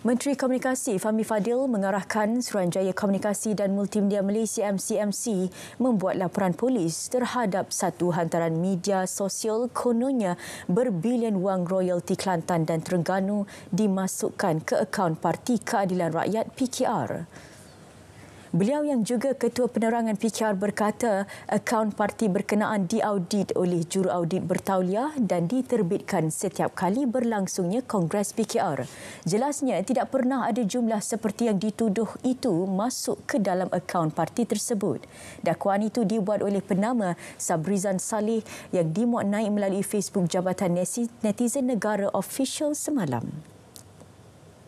Menteri Komunikasi Fahmi Fadil mengarahkan Suruhanjaya Komunikasi dan Multimedia Malaysia MCMC membuat laporan polis terhadap satu hantaran media sosial kononnya berbilion wang royalti Kelantan dan Terengganu dimasukkan ke akaun Parti Keadilan Rakyat PKR. Beliau yang juga Ketua Penerangan PKR berkata akaun parti berkenaan diaudit oleh juru audit bertauliah dan diterbitkan setiap kali berlangsungnya Kongres PKR. Jelasnya tidak pernah ada jumlah seperti yang dituduh itu masuk ke dalam akaun parti tersebut. Dakwaan itu dibuat oleh penama Sabrizan Saleh yang dimuat naik melalui Facebook Jabatan Netizen Negara Official semalam.